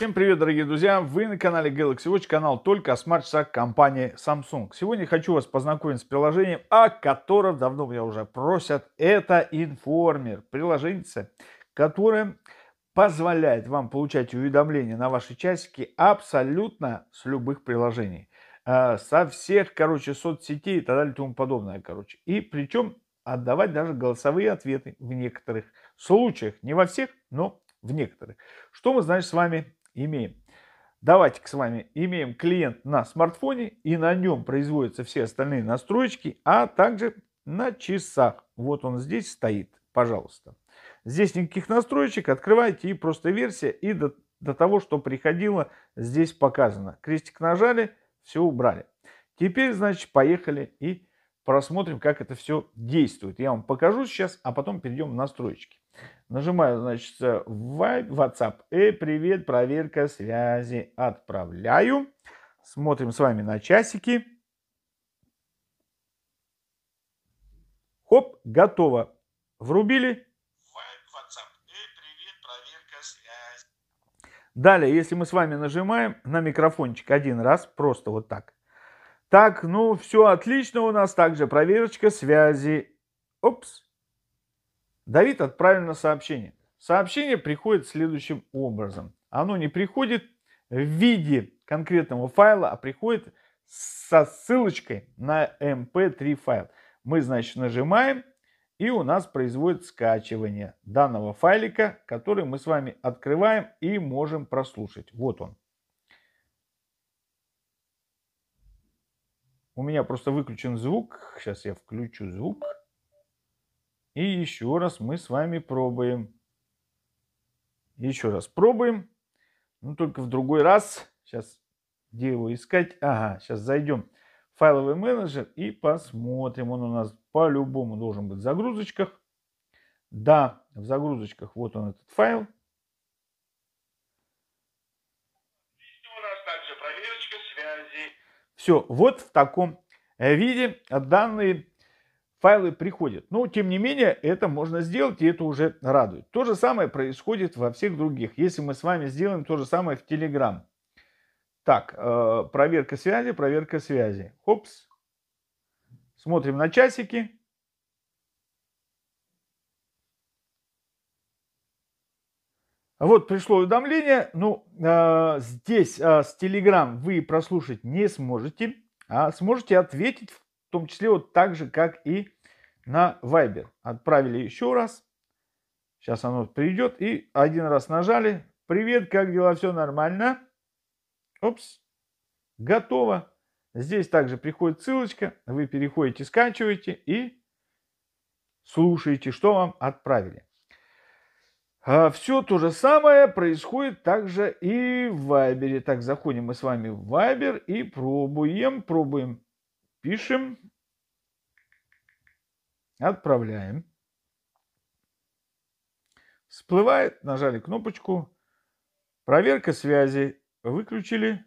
Всем привет, дорогие друзья! Вы на канале Galaxy Watch, канал только о смарт-часах компании Samsung. Сегодня хочу вас познакомить с приложением, о котором давно меня уже просят. Это Informer, приложение, которое позволяет вам получать уведомления на ваши часики абсолютно с любых приложений. Э, со всех, короче, соцсетей и так далее и тому подобное, короче. И причем отдавать даже голосовые ответы в некоторых случаях. Не во всех, но в некоторых. Что мы, значит, с вами имеем. Давайте-ка с вами имеем клиент на смартфоне и на нем производятся все остальные настройки, а также на часах. Вот он здесь стоит, пожалуйста. Здесь никаких настроечек, открывайте и просто версия, и до, до того, что приходило, здесь показано. Крестик нажали, все убрали. Теперь, значит, поехали и просмотрим, как это все действует. Я вам покажу сейчас, а потом перейдем в настройки. Нажимаю, значит, э, в WhatsApp. Э, привет, проверка связи. Отправляю. Смотрим с вами на часики. Хоп, готово. Врубили. Далее, если мы с вами нажимаем на микрофончик один раз, просто вот так. Так, ну все отлично у нас, также проверочка связи. Опс, Давид отправил на сообщение. Сообщение приходит следующим образом. Оно не приходит в виде конкретного файла, а приходит со ссылочкой на mp3 эм файл. Мы, значит, нажимаем, и у нас производит скачивание данного файлика, который мы с вами открываем и можем прослушать. Вот он. У меня просто выключен звук. Сейчас я включу звук. И еще раз мы с вами пробуем. Еще раз пробуем. Ну, только в другой раз. Сейчас, где его искать? Ага, сейчас зайдем в файловый менеджер и посмотрим. Он у нас по-любому должен быть в загрузочках. Да, в загрузочках. Вот он, этот файл. Все, вот в таком виде данные файлы приходят. Но, тем не менее, это можно сделать, и это уже радует. То же самое происходит во всех других. Если мы с вами сделаем то же самое в Telegram. Так, э, проверка связи, проверка связи. Хопс. Смотрим на часики. Вот пришло уведомление. Ну, э, здесь э, с Telegram вы прослушать не сможете, а сможете ответить в в том числе вот так же, как и на Viber. Отправили еще раз. Сейчас оно придет. И один раз нажали. Привет, как дела? Все нормально? Опс. Готово. Здесь также приходит ссылочка. Вы переходите, скачиваете и слушаете, что вам отправили. А, Все то же самое происходит также и в Вайбере. Так, заходим мы с вами в Вайбер и пробуем, пробуем Пишем. Отправляем. Всплывает, нажали кнопочку. Проверка связи. Выключили.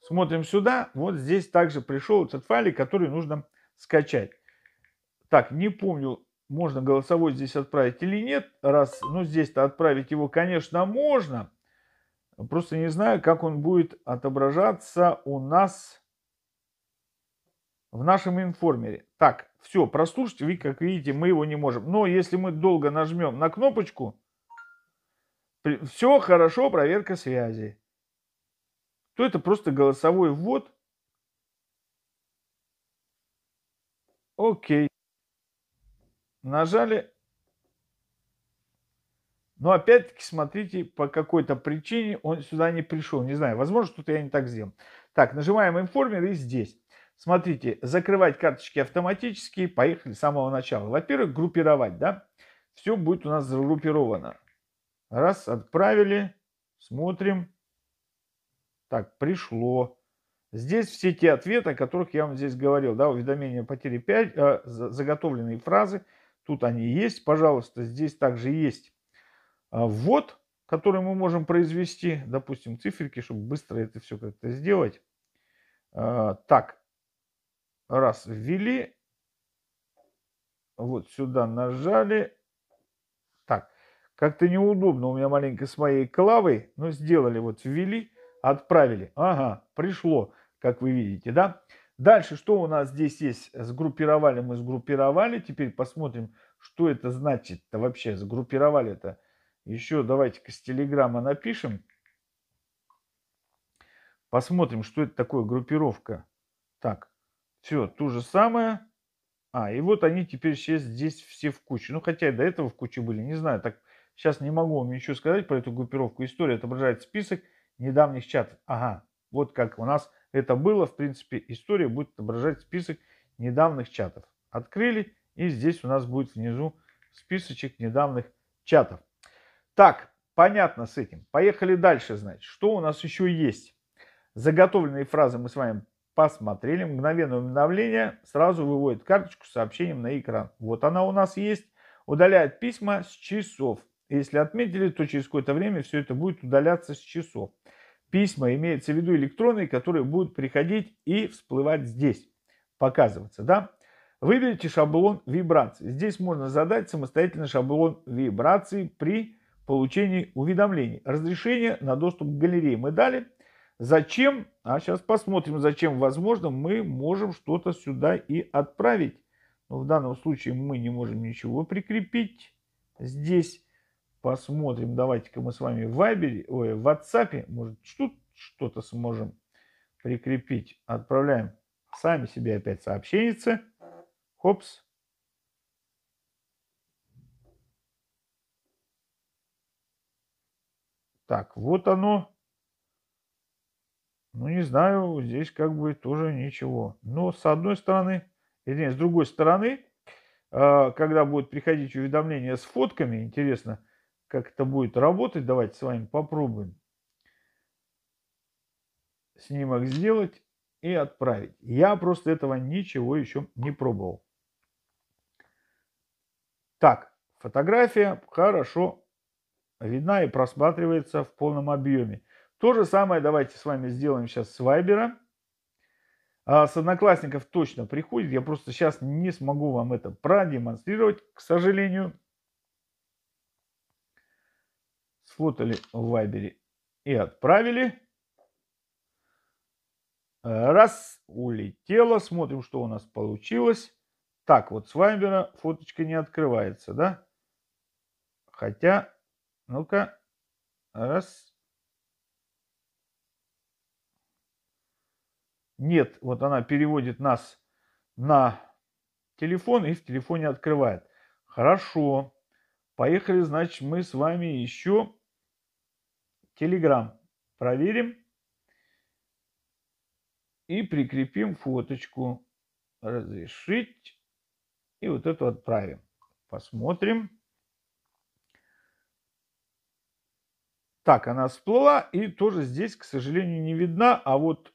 Смотрим сюда. Вот здесь также пришел этот файлик, который нужно скачать. Так, не помню, можно голосовой здесь отправить или нет. Раз, ну здесь-то отправить его, конечно, можно. Просто не знаю, как он будет отображаться у нас в нашем информере. Так, все, прослушайте, вы как видите, мы его не можем. Но если мы долго нажмем на кнопочку, все хорошо, проверка связи. То это просто голосовой ввод. Окей. Нажали. Но опять-таки смотрите, по какой-то причине он сюда не пришел. Не знаю, возможно, что-то я не так сделал. Так, нажимаем информер и здесь. Смотрите, закрывать карточки автоматически. Поехали с самого начала. Во-первых, группировать, да? Все будет у нас загруппировано. Раз, отправили. Смотрим. Так, пришло. Здесь все те ответы, о которых я вам здесь говорил. Да, уведомления о потере 5, э, заготовленные фразы. Тут они есть, пожалуйста. Здесь также есть э, ввод, который мы можем произвести. Допустим, циферки, чтобы быстро это все как-то сделать. Э, так, Раз ввели, вот сюда нажали. Так, как-то неудобно у меня маленько с моей клавой, но сделали, вот ввели, отправили. Ага, пришло, как вы видите, да? Дальше, что у нас здесь есть? Сгруппировали мы, сгруппировали. Теперь посмотрим, что это значит-то вообще. Сгруппировали это. Еще давайте-ка с телеграмма напишем. Посмотрим, что это такое группировка. Так, все, то же самое. А, и вот они теперь сейчас здесь все в куче. Ну, хотя и до этого в куче были, не знаю. Так сейчас не могу вам ничего сказать про эту группировку. История отображает список недавних чатов. Ага, вот как у нас это было. В принципе, история будет отображать список недавних чатов. Открыли, и здесь у нас будет внизу списочек недавних чатов. Так, понятно с этим. Поехали дальше, значит. Что у нас еще есть? Заготовленные фразы мы с вами Посмотрели мгновенное уведомление, сразу выводит карточку с сообщением на экран. Вот она у нас есть. Удаляет письма с часов. Если отметили, то через какое-то время все это будет удаляться с часов. Письма имеется в виду электронные, которые будут приходить и всплывать здесь, показываться, да? Выберите шаблон вибрации. Здесь можно задать самостоятельно шаблон вибрации при получении уведомлений. Разрешение на доступ к галерее мы дали – Зачем, а сейчас посмотрим, зачем, возможно, мы можем что-то сюда и отправить. Но в данном случае мы не можем ничего прикрепить здесь. Посмотрим, давайте-ка мы с вами в Viber, ой, в WhatsApp, может, что-то сможем прикрепить. Отправляем сами себе опять сообщение. Хопс. Так, вот оно. Ну, не знаю, здесь как бы тоже ничего. Но с одной стороны, или с другой стороны, а, когда будет приходить уведомление с фотками, интересно, как это будет работать, давайте с вами попробуем снимок сделать и отправить. Я просто этого ничего еще не пробовал. Так, фотография хорошо видна и просматривается в полном объеме. То же самое давайте с вами сделаем сейчас с Вайбера. А, с одноклассников точно приходит. Я просто сейчас не смогу вам это продемонстрировать, к сожалению. Сфотали в Вайбере и отправили. Раз, улетело. Смотрим, что у нас получилось. Так, вот с Вайбера фоточка не открывается, да? Хотя, ну-ка, раз, нет, вот она переводит нас на телефон и в телефоне открывает. Хорошо, поехали, значит, мы с вами еще Telegram проверим и прикрепим фоточку. Разрешить и вот эту отправим. Посмотрим. Так, она всплыла и тоже здесь, к сожалению, не видна, а вот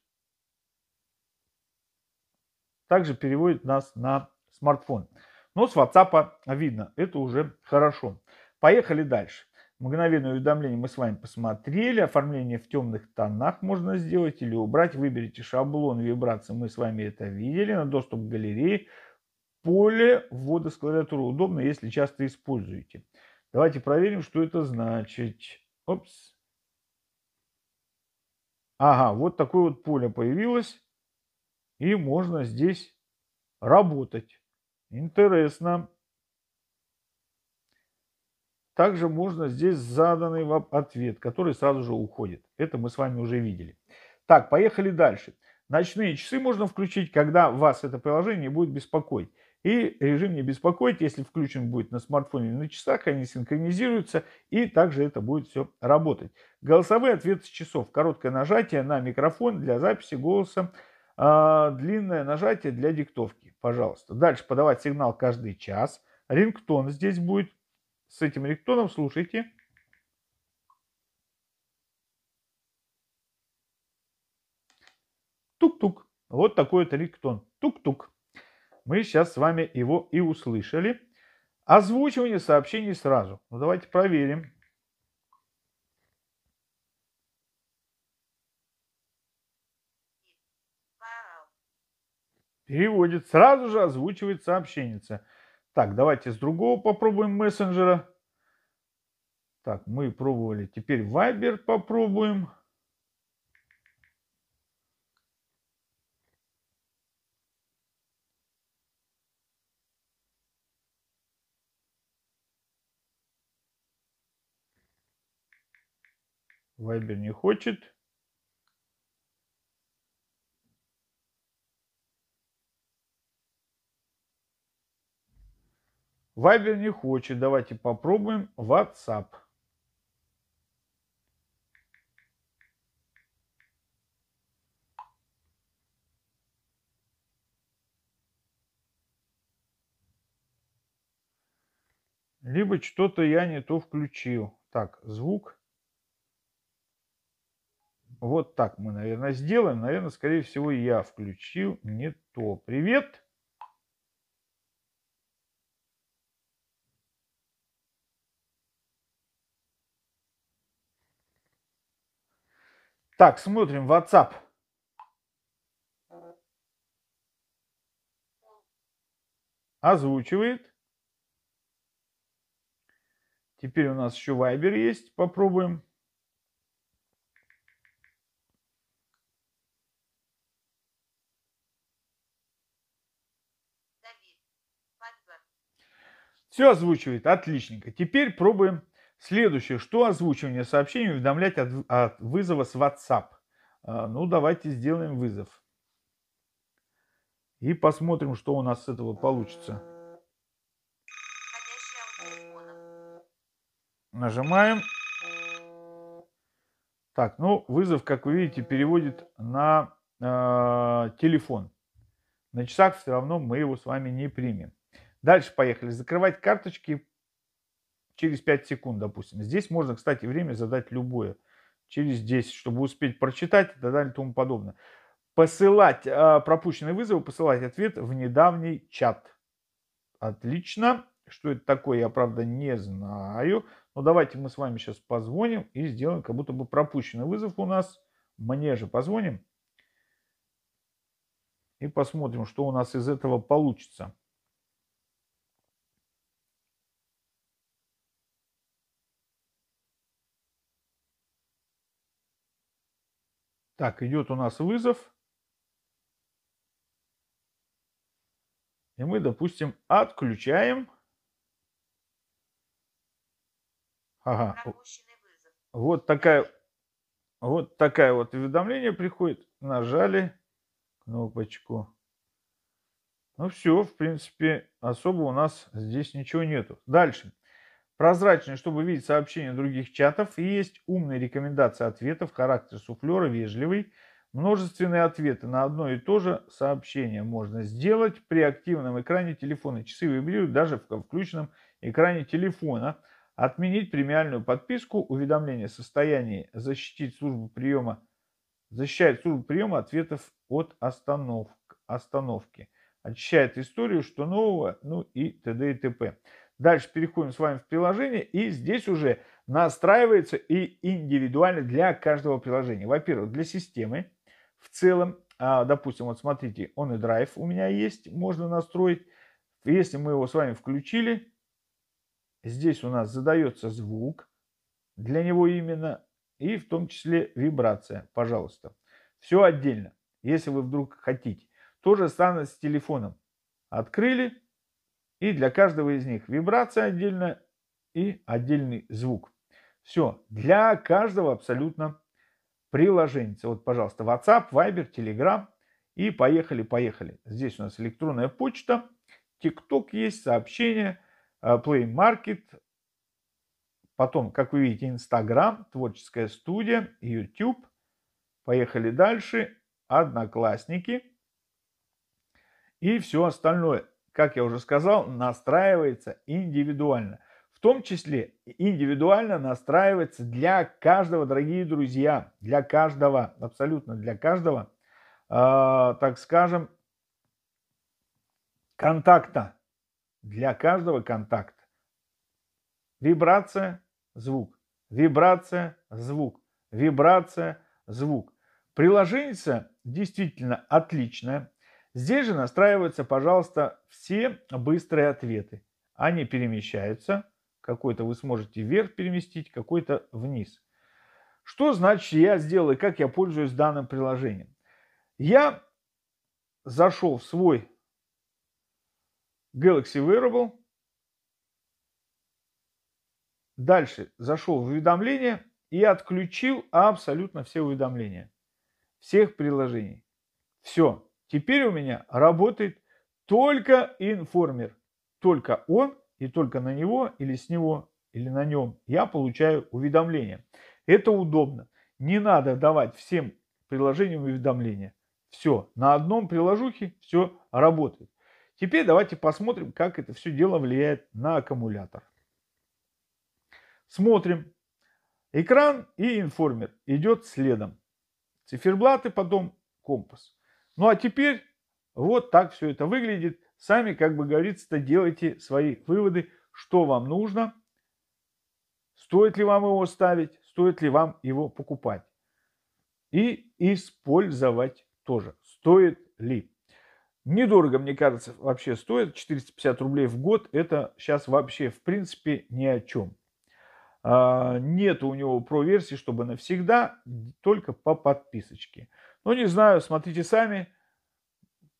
также переводит нас на смартфон. Но с WhatsApp видно, это уже хорошо. Поехали дальше. Мгновенное уведомление мы с вами посмотрели. Оформление в темных тонах можно сделать или убрать. Выберите шаблон вибрации, мы с вами это видели. На доступ к галерее. Поле ввода с клавиатуры удобно, если часто используете. Давайте проверим, что это значит. Опс. Ага, вот такое вот поле появилось и можно здесь работать. Интересно. Также можно здесь заданный вам ответ, который сразу же уходит. Это мы с вами уже видели. Так, поехали дальше. Ночные часы можно включить, когда вас это приложение будет беспокоить. И режим не беспокоить, если включен будет на смартфоне или на часах, они синхронизируются, и также это будет все работать. Голосовые ответы с часов. Короткое нажатие на микрофон для записи голоса а, длинное нажатие для диктовки, пожалуйста. Дальше подавать сигнал каждый час. Рингтон здесь будет. С этим рингтоном слушайте. Тук-тук. Вот такой вот рингтон. Тук-тук. Мы сейчас с вами его и услышали. Озвучивание сообщений сразу. Ну, давайте проверим. Переводит. Сразу же озвучивает сообщение, Так, давайте с другого попробуем мессенджера. Так, мы пробовали. Теперь Viber попробуем. Вайбер не хочет. Вайбер не хочет. Давайте попробуем WhatsApp. Либо что-то я не то включил. Так, звук. Вот так мы, наверное, сделаем. Наверное, скорее всего, я включил не то. Привет! Так, смотрим WhatsApp. Озвучивает. Теперь у нас еще Viber есть. Попробуем. Все озвучивает. Отличненько. Теперь пробуем Следующее, что озвучивание сообщений уведомлять от, от вызова с WhatsApp. А, ну, давайте сделаем вызов. И посмотрим, что у нас с этого получится. Нажимаем. Так, ну, вызов, как вы видите, переводит на э, телефон. На часах все равно мы его с вами не примем. Дальше поехали. Закрывать карточки через 5 секунд, допустим. Здесь можно, кстати, время задать любое. Через 10, чтобы успеть прочитать и так далее и тому подобное. Посылать э, пропущенные вызовы, посылать ответ в недавний чат. Отлично. Что это такое, я, правда, не знаю. Но давайте мы с вами сейчас позвоним и сделаем, как будто бы пропущенный вызов у нас. Мне же позвоним. И посмотрим, что у нас из этого получится. Так, идет у нас вызов. И мы, допустим, отключаем. Ага. Вот такая, вот такая вот уведомление приходит. Нажали кнопочку. Ну все, в принципе, особо у нас здесь ничего нету. Дальше прозрачный, чтобы видеть сообщения других чатов, и есть умные рекомендации ответов, характер суфлера вежливый, множественные ответы на одно и то же сообщение можно сделать при активном экране телефона. Часы вибрируют даже в включенном экране телефона. Отменить премиальную подписку, уведомление о состоянии, защитить службу приема, защищает службу приема ответов от остановки. остановки. Очищает историю, что нового, ну и т.д. и т.п. Дальше переходим с вами в приложение, и здесь уже настраивается и индивидуально для каждого приложения. Во-первых, для системы в целом, а, допустим, вот смотрите, он и драйв у меня есть, можно настроить. Если мы его с вами включили, здесь у нас задается звук для него именно, и в том числе вибрация, пожалуйста. Все отдельно, если вы вдруг хотите. То же самое с телефоном. Открыли, и для каждого из них вибрация отдельно и отдельный звук. Все, для каждого абсолютно приложение. Вот, пожалуйста, WhatsApp, Viber, Telegram. И поехали, поехали. Здесь у нас электронная почта, TikTok есть, сообщения, э, Play Market. Потом, как вы видите, Instagram, творческая студия, YouTube. Поехали дальше. Одноклассники. И все остальное как я уже сказал, настраивается индивидуально. В том числе индивидуально настраивается для каждого, дорогие друзья, для каждого, абсолютно для каждого, э, так скажем, контакта. Для каждого контакта. Вибрация, звук. Вибрация, звук. Вибрация, звук. Приложение действительно отличное. Здесь же настраиваются, пожалуйста, все быстрые ответы. Они перемещаются. Какой-то вы сможете вверх переместить, какой-то вниз. Что значит я сделал и как я пользуюсь данным приложением? Я зашел в свой Galaxy Wearable. Дальше зашел в уведомления и отключил абсолютно все уведомления всех приложений. Все. Теперь у меня работает только информер. Только он и только на него или с него или на нем я получаю уведомления. Это удобно. Не надо давать всем приложениям уведомления. Все, на одном приложухе все работает. Теперь давайте посмотрим, как это все дело влияет на аккумулятор. Смотрим. Экран и информер идет следом. Циферблаты, потом компас. Ну а теперь вот так все это выглядит. Сами, как бы говорится-то, делайте свои выводы, что вам нужно, стоит ли вам его ставить, стоит ли вам его покупать. И использовать тоже. Стоит ли? Недорого, мне кажется, вообще стоит. 450 рублей в год. Это сейчас вообще, в принципе, ни о чем. А, Нет у него про-версии, чтобы навсегда, только по подписочке. Ну, не знаю, смотрите сами.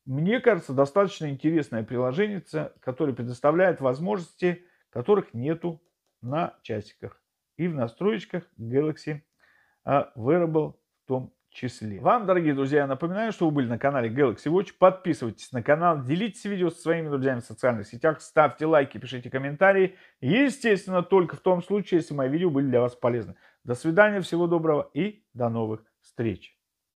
Мне кажется, достаточно интересное приложение, которое предоставляет возможности, которых нету на часиках и в настроечках Galaxy а, Wearable в том числе. Вам, дорогие друзья, я напоминаю, что вы были на канале Galaxy Watch. Подписывайтесь на канал, делитесь видео со своими друзьями в социальных сетях, ставьте лайки, пишите комментарии. Естественно, только в том случае, если мои видео были для вас полезны. До свидания, всего доброго и до новых встреч.